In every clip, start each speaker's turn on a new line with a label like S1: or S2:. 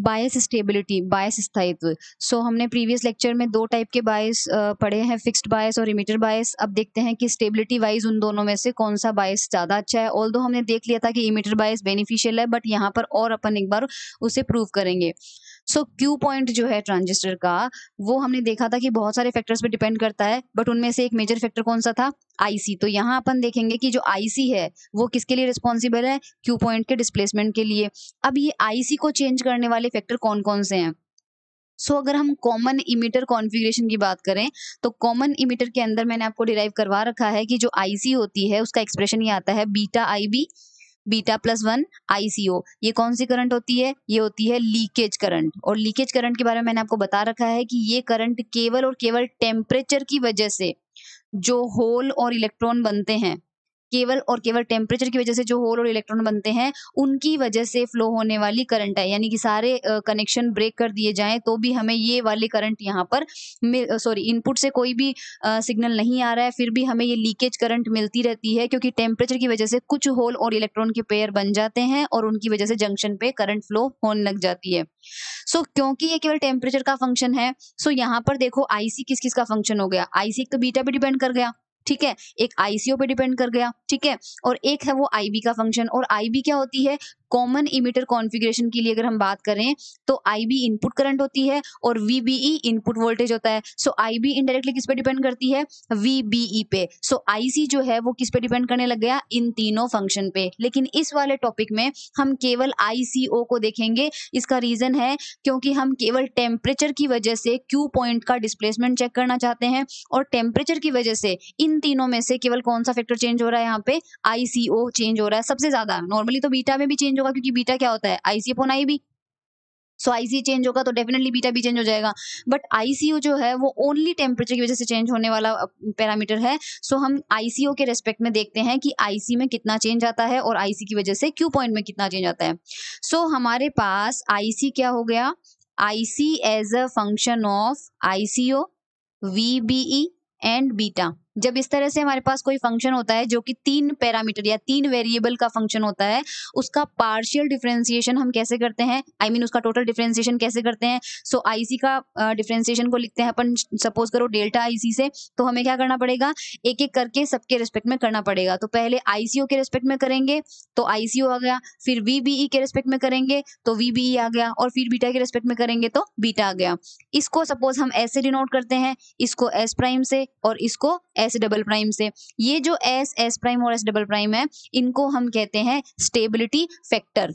S1: बायस stability bias स्थायित्व so so, हमने previous lecture में दो टाइप के बायस पढ़े हैं फिक्स्ड बायस और इमीटर बायस अब देखते हैं कि स्टेबिलिटी वाइज उन दोनों में से कौन सा बायस ज़्यादा अच्छा है ऑल हमने देख लिया था कि इमीटर बायस बेनिफिशियल है बट यहाँ पर और अपन एक बार उसे प्रूव करेंगे सो क्यू पॉइंट जो है ट्रांजिस्टर का वो हमने देखा था कि बहुत सारे फैक्टर्स पे डिपेंड करता है बट उनमें से एक मेजर फैक्टर कौन सा था आईसी तो यहाँ अपन देखेंगे कि जो आईसी है वो किसके लिए रिस्पॉन्सिबल है क्यू पॉइंट के डिस्प्लेसमेंट के लिए अब ये आईसी को चेंज करने वाले फैक्टर कौन कौन से हैं सो so, अगर हम कॉमन इमीटर कॉन्फ़िगरेशन की बात करें तो कॉमन इमीटर के अंदर मैंने आपको डिराइव करवा रखा है कि जो आईसी होती है उसका एक्सप्रेशन ये आता है beta I B beta plus one ICO ये कौन सी करंट होती है ये होती है लीकेज करंट और लीकेज करंट के बारे में मैंने आपको बता रखा है कि ये करंट केवल और केवल टेम्परेचर की वजह से जो होल और इलेक्ट्रॉन बनते हैं केवल और केवल टेम्परेचर की वजह से जो होल और इलेक्ट्रॉन बनते हैं उनकी वजह से फ्लो होने वाली करंट है यानी कि सारे कनेक्शन ब्रेक कर दिए जाएं तो भी हमें ये वाले करंट यहाँ पर सॉरी इनपुट से कोई भी सिग्नल नहीं आ रहा है फिर भी हमें ये लीकेज करंट मिलती रहती है क्योंकि टेम्परेचर की वजह से कुछ होल और इलेक्ट्रॉन के पेयर बन जाते हैं और उनकी वजह से जंक्शन पे करंट फ्लो होने लग जाती है सो so, क्योंकि ये केवल टेम्परेचर का फंक्शन है सो so यहाँ पर देखो आईसी किस किस का फंक्शन हो गया आईसी तो बीटा पे डिपेंड कर गया ठीक है एक आईसीओ पे डिपेंड कर गया ठीक है और एक है वो आईबी का फंक्शन और आईबी क्या होती है कॉमन इमीटर कॉन्फ़िगरेशन के लिए अगर हम बात करें तो आई बी इनपुट करंट होती है और V B E input voltage होता है सो आई बी इनडायरेक्टली किस पे डिपेंड करती है वी बी ई पे सो आई सी जो है वो किस पे डिपेंड करने लग गया इन तीनों फंक्शन पे लेकिन इस वाले टॉपिक में हम केवल आई सी ओ को देखेंगे इसका रीजन है क्योंकि हम केवल टेम्परेचर की वजह से क्यू पॉइंट का डिस्प्लेसमेंट चेक करना चाहते हैं और टेम्परेचर की वजह से इन तीनों में से केवल कौन सा फैक्टर चेंज हो रहा है यहाँ पे ओ चेंज हो रहा है सबसे ज्यादा नॉर्मली तो बीटा में भी चेंज होगा क्योंकि बीटा क्या होता है IC upon I B so IC change होगा तो डेफिनेटली बीटा भी चेंज हो जाएगा बट आईसीयू e जो है वो ओनली टेम्परेचर की वजह से चेंज होने वाला पैरामीटर है सो so, हम आईसीयू e के रेस्पेक्ट में देखते हैं कि आईसी e में कितना चेंज आता है और आईसी की वजह से क्यू पॉइंट में कितना चेंज आता है सो so, हमारे पास आईसी क्या हो गया IC as a function of ICO VBE and beta जब इस तरह से हमारे पास कोई फंक्शन होता है जो कि तीन पैरामीटर या तीन वेरिएबल का फंक्शन होता है उसका पार्शियल डिफरेंशिएशन हम कैसे करते हैं आई I मीन mean, उसका टोटल डिफरेंशिएशन कैसे करते हैं सो so, आईसी का डिफरेंशिएशन uh, को लिखते हैं अपन सपोज करो डेल्टा आईसी से तो हमें क्या करना पड़ेगा एक एक करके सबके रिस्पेक्ट में करना पड़ेगा तो पहले आईसीओ के रिस्पेक्ट में करेंगे तो आईसीओ आ गया फिर वीबीई e के रिस्पेक्ट में करेंगे तो वीबीई e आ गया और फिर बीटा के रिस्पेक्ट में करेंगे तो बीटा आ गया इसको सपोज हम ऐसे डिनोट करते हैं इसको एस प्राइम से और इसको एस डबल प्राइम से ये जो एस एस प्राइम और एस डबल प्राइम है इनको हम कहते हैं स्टेबिलिटी फैक्टर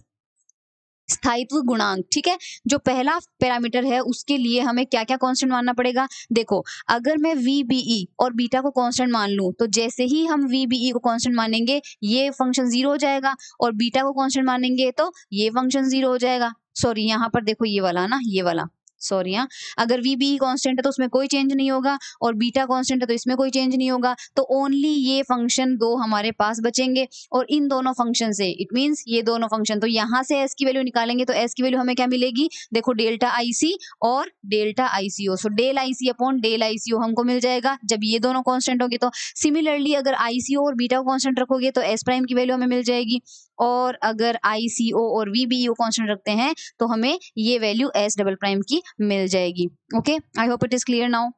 S1: स्थायित्व गुणांक ठीक है जो पहला पैरामीटर है उसके लिए हमें क्या क्या कांस्टेंट मानना पड़ेगा देखो अगर मैं वी बी ई और बीटा को कांस्टेंट मान लूं तो जैसे ही हम वी बी ई को कांस्टेंट मानेंगे ये फंक्शन जीरो हो जाएगा और बीटा को कांस्टेंट मानेंगे तो ये फंक्शन जीरो हो जाएगा सॉरी यहाँ पर देखो ये वाला ना ये वाला सॉरी हाँ अगर वी बी कॉन्स्टेंट है तो उसमें कोई चेंज नहीं होगा और बीटा कॉन्स्टेंट है तो इसमें कोई चेंज नहीं होगा तो ओनली ये फंक्शन दो हमारे पास बचेंगे और इन दोनों फंक्शन से इट मीन्स ये दोनों फंक्शन तो यहाँ से एस की वैल्यू निकालेंगे तो एस की वैल्यू हमें क्या मिलेगी देखो डेल्टा आईसी और delta ICO so del IC upon del ICO हमको मिल जाएगा जब ये दोनों कॉन्स्टेंट होंगे तो सिमिलरली अगर आईसीओ और बीटा कॉन्स्टेंट रखोगे तो एस प्राइम की वैल्यू हमें मिल जाएगी और अगर आई सी ओ और वी बी यू कॉन्स्टेंट रखते हैं तो हमें ये वैल्यू एस डबल प्राइम की मिल जाएगी okay I hope it is clear now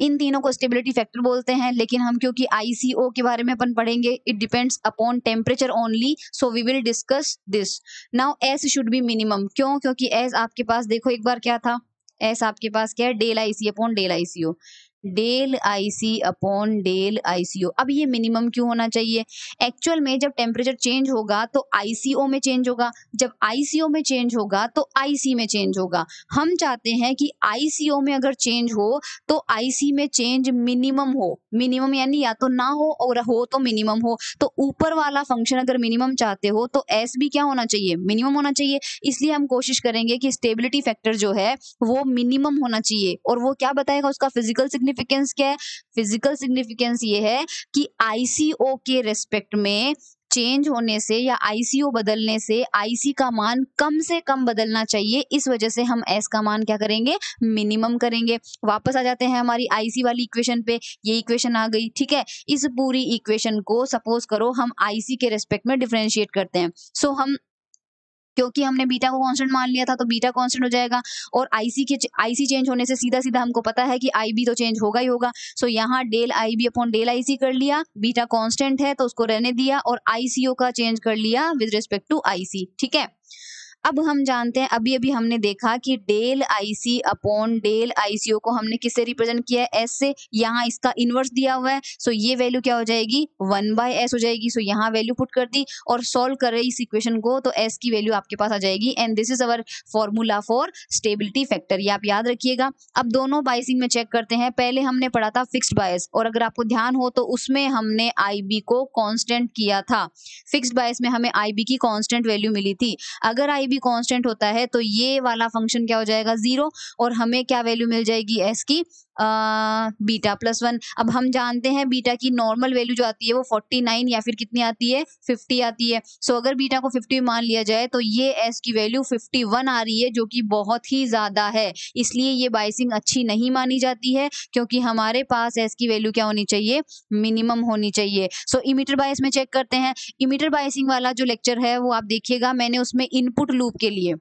S1: इन तीनों को स्टेबिलिटी फैक्टर बोलते हैं लेकिन हम क्योंकि आईसीओ के बारे में अपन पढ़ेंगे it depends upon temperature only so we will discuss this now S should be minimum क्यों क्योंकि एस आपके पास देखो एक बार क्या था एस आपके पास क्या है del IC upon del ICO del I C upon del I C O अब ये मिनिमम क्यों होना चाहिए एक्चुअल में जब टेम्परेचर चेंज होगा तो आई सी ओ में चेंज होगा जब आई सी ओ में चेंज होगा तो आई सी में चेंज होगा हम चाहते हैं कि आई सी ओ में अगर चेंज हो तो आई सी में चेंज मिनिमम हो मिनिमम यानी या तो ना हो और हो तो मिनिमम हो तो ऊपर वाला फंक्शन अगर मिनिमम चाहते हो तो एस भी क्या होना चाहिए मिनिमम होना चाहिए इसलिए हम कोशिश करेंगे कि स्टेबिलिटी फैक्टर जो है वो मिनिमम होना चाहिए और वो क्या बताएगा उसका फिजिकल सिग्निफिक सिग्निफिकेंस क्या है फिजिकल सिग्निफिकेंस ये है कि आईसीओ के रेस्पेक्ट में चेंज होने से या आईसीओ बदलने से आईसी का मान कम से कम बदलना चाहिए इस वजह से हम एस का मान क्या करेंगे मिनिमम करेंगे वापस आ जाते हैं हमारी आईसी वाली इक्वेशन पे ये इक्वेशन आ गई ठीक है इस पूरी इक्वेशन को सपोज करो हम आईसी के रेस्पेक्ट में डिफ्रेंशिएट करते हैं सो हम क्योंकि हमने बीटा को कांस्टेंट मान लिया था तो बीटा कांस्टेंट हो जाएगा और आईसी के आईसी चेंज होने से सीधा सीधा हमको पता है कि आईबी तो चेंज होगा ही होगा सो यहाँ del I B upon del IC कर लिया बीटा कांस्टेंट है तो उसको रहने दिया और आईसीओ का चेंज कर लिया विद रिस्पेक्ट टू आईसी ठीक है अब हम जानते हैं अभी अभी हमने देखा कि del IC upon del ICO को हमने किससे रिप्रेजेंट किया है एस से यहाँ इसका इनवर्स दिया हुआ है सो ये वैल्यू क्या हो जाएगी वन बाय एस हो जाएगी सो यहाँ वैल्यू पुट कर दी और सॉल्व कर रही इस इक्वेशन को तो एस की वैल्यू आपके पास आ जाएगी and this is our formula for stability factor ये आप याद रखिएगा अब दोनों बाइसिंग में चेक करते हैं पहले हमने पढ़ा था फिक्सड बायस और अगर आपको ध्यान हो तो उसमें हमने बी को कॉन्स्टेंट किया था फिक्सड बायस में हमें बी की कॉन्स्टेंट वैल्यू मिली थी अगर आई भी कांस्टेंट होता है तो ये वाला फंक्शन क्या हो जाएगा जीरो और हमें क्या वैल्यू मिल जाएगी एस की बीटा प्लस वन अब हम जानते हैं बीटा की नॉर्मल वैल्यू जो आती है वो फोर्टी नाइन या फिर कितनी आती है फिफ्टी आती है सो so, अगर बीटा को फिफ्टी मान लिया जाए तो ये एस की वैल्यू फिफ्टी वन आ रही है जो कि बहुत ही ज़्यादा है इसलिए ये बाइसिंग अच्छी नहीं मानी जाती है क्योंकि हमारे पास एस की वैल्यू क्या होनी चाहिए मिनिमम होनी चाहिए सो so, इमीटर बाइस में चेक करते हैं इमीटर बाइसिंग वाला जो लेक्चर है वो आप देखिएगा मैंने उसमें इनपुट लूप के लिए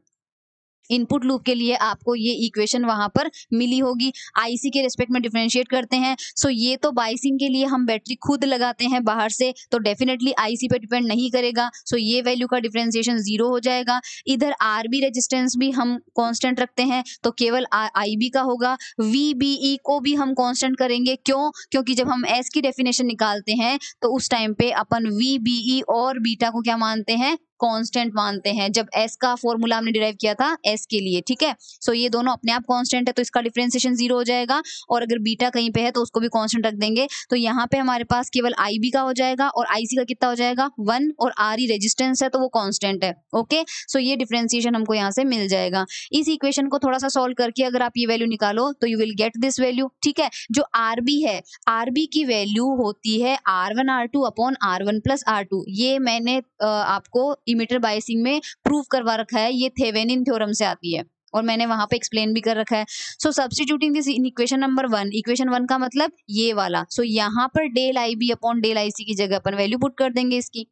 S1: इनपुट लूप के लिए आपको ये इक्वेशन वहां पर मिली होगी आईसी के रिस्पेक्ट में डिफ्रेंशिएट करते हैं सो ये तो बाइसिंग के लिए हम बैटरी खुद लगाते हैं बाहर से तो डेफिनेटली आईसी पे डिपेंड नहीं करेगा सो ये वैल्यू का डिफ्रेंसिएशन जीरो हो जाएगा इधर आर बी रेजिस्टेंस भी हम कॉन्स्टेंट रखते हैं तो केवल आई बी का होगा वी बी ई को भी हम कॉन्स्टेंट करेंगे क्यों क्योंकि जब हम एस की डेफिनेशन निकालते हैं तो उस टाइम पे अपन वी बी ई और बीटा को क्या मानते हैं कांस्टेंट मानते हैं जब एस का फॉर्मूला हमने डिराइव किया था एस के लिए ठीक है सो so, ये दोनों अपने आप कांस्टेंट है तो इसका डिफ्रेंसिएशन जीरो हो जाएगा और अगर बीटा कहीं पे है तो उसको भी कांस्टेंट रख देंगे तो यहाँ पे हमारे पास केवल आई बी का हो जाएगा और आई सी का कितना हो जाएगा वन और आर ई रेजिस्टेंस है तो वो कॉन्स्टेंट है ओके सो so, ये डिफ्रेंसिएशन हमको यहाँ से मिल जाएगा इस इक्वेशन को थोड़ा सा सोल्व करके अगर आप ये वैल्यू निकालो तो you will get this value ठीक है जो आर बी है आर बी की वैल्यू होती है R one R two upon R one plus R two ये मैंने आपको मल्टीमीटर बायसिंग में प्रूव करवा रखा है ये थेवेनिन थ्योरम से आती है और मैंने वहां पे एक्सप्लेन भी कर रखा है so substituting this in equation number one equation one का मतलब ये वाला सो so, यहाँ पर del I B upon del I C की जगह अपन वैल्यू पुट कर देंगे इसकी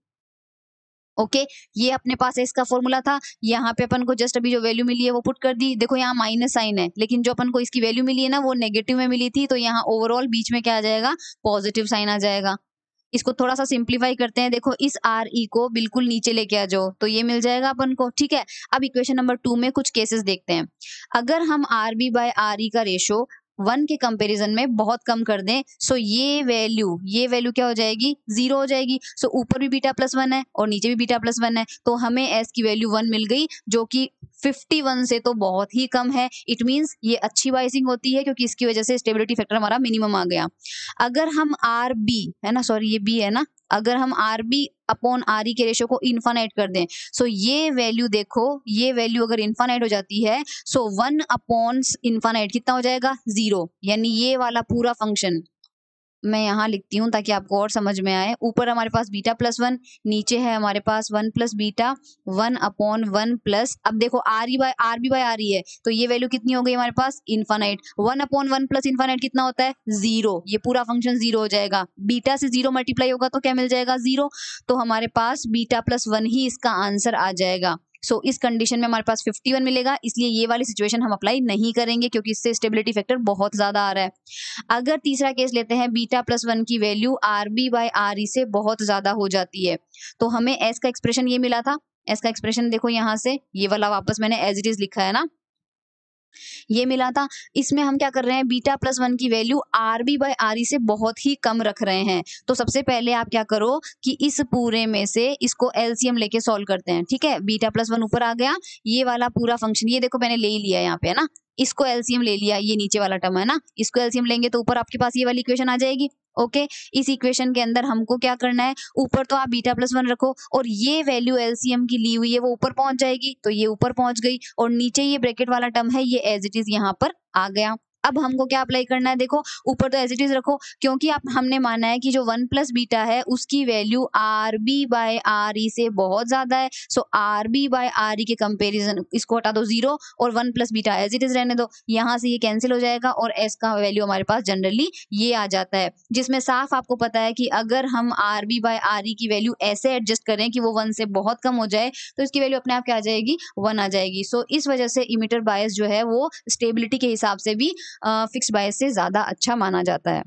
S1: ओके okay, ये अपने पास है इसका फॉर्मूला था यहाँ पे अपन को जस्ट अभी जो वैल्यू मिली है वो पुट कर दी देखो यहाँ माइनस साइन है लेकिन जो अपन को इसकी वैल्यू मिली है ना वो नेगेटिव में मिली थी तो यहाँ ओवरऑल बीच में क्या आ जाएगा पॉजिटिव साइन आ जाएगा इसको थोड़ा सा सिंप्लीफाई करते हैं देखो इस आर ई e को बिल्कुल नीचे लेके आ जाओ तो ये मिल जाएगा अपन को ठीक है अब इक्वेशन नंबर टू में कुछ केसेस देखते हैं अगर हम R B by R E का रेशो वन के कंपैरिजन में बहुत कम कर दें सो ये वैल्यू ये वैल्यू क्या हो जाएगी जीरो हो जाएगी सो ऊपर भी बीटा प्लस वन है और नीचे भी बीटा प्लस वन है तो हमें एस की वैल्यू वन मिल गई जो कि 51 से तो बहुत ही कम है इट मीन्स ये अच्छी बाइसिंग होती है क्योंकि इसकी वजह से स्टेबिलिटी फैक्टर हमारा मिनिमम आ गया अगर हम आर बी है ना सॉरी ये बी है ना अगर हम R B upon R E के रेशो को इन्फानाइट कर दें सो so ये वैल्यू देखो ये वैल्यू अगर इन्फानाइट हो जाती है सो वन अपॉन इन्फानाइट कितना हो जाएगा जीरो यानी ये वाला पूरा फंक्शन मैं यहाँ लिखती हूँ ताकि आपको और समझ में आए ऊपर हमारे पास बीटा प्लस वन नीचे है हमारे पास one plus beta one upon one plus अब देखो R E by R B by R E है तो ये वैल्यू कितनी हो गई हमारे पास infinite one upon one plus infinite कितना होता है जीरो ये पूरा फंक्शन जीरो हो जाएगा बीटा से जीरो मल्टीप्लाई होगा तो क्या मिल जाएगा जीरो तो हमारे पास बीटा प्लस वन ही इसका आंसर आ जाएगा सो so, इस कंडीशन में हमारे पास 51 मिलेगा इसलिए ये वाली सिचुएशन हम अप्लाई नहीं करेंगे क्योंकि इससे स्टेबिलिटी फैक्टर बहुत ज़्यादा आ रहा है अगर तीसरा केस लेते हैं बीटा प्लस वन की value R B by R E से बहुत ज़्यादा हो जाती है तो हमें एस का एक्सप्रेशन ये मिला था एस का एक्सप्रेशन देखो यहाँ से ये वाला वापस मैंने एज इट इज़ लिखा है ना ये मिला था इसमें हम क्या कर रहे हैं बीटा प्लस वन की value R B by R E से बहुत ही कम रख रहे हैं तो सबसे पहले आप क्या करो कि इस पूरे में से इसको एलसीएम लेके सॉल्व करते हैं ठीक है बीटा प्लस वन ऊपर आ गया ये वाला पूरा फंक्शन ये देखो मैंने ले ही लिया यहाँ पे है ना इसको एलसीएम ले लिया ये नीचे वाला टर्म है ना इसको एलसीएम लेंगे तो ऊपर आपके पास ये वाली इक्वेशन आ जाएगी ओके okay? इस इक्वेशन के अंदर हमको क्या करना है ऊपर तो आप बीटा प्लस वन रखो और ये वैल्यू एलसीएम की ली हुई है वो ऊपर पहुंच जाएगी तो ये ऊपर पहुंच गई और नीचे ये ब्रैकेट वाला टर्म है ये एज इट इज यहाँ पर आ गया अब हमको क्या अप्लाई करना है देखो ऊपर तो एज इट इज रखो क्योंकि आप हमने माना है कि जो वन प्लस बीटा है उसकी value R B by R E से बहुत ज्यादा है सो R B by R E के कंपेरिजन इसको हटा दो जीरो और one plus beta as it is रहने दो यहाँ से ये कैंसिल हो जाएगा और एस का वैल्यू हमारे पास जनरली ये आ जाता है जिसमें साफ आपको पता है कि अगर हम R B by R E की वैल्यू ऐसे एडजस्ट करें कि वो वन से बहुत कम हो जाए तो इसकी वैल्यू अपने आप क्या आ जाएगी वन आ जाएगी सो so, इस वजह से इमिटर बायस जो है वो स्टेबिलिटी के हिसाब से भी फिक्स बायस से ज़्यादा अच्छा माना जाता है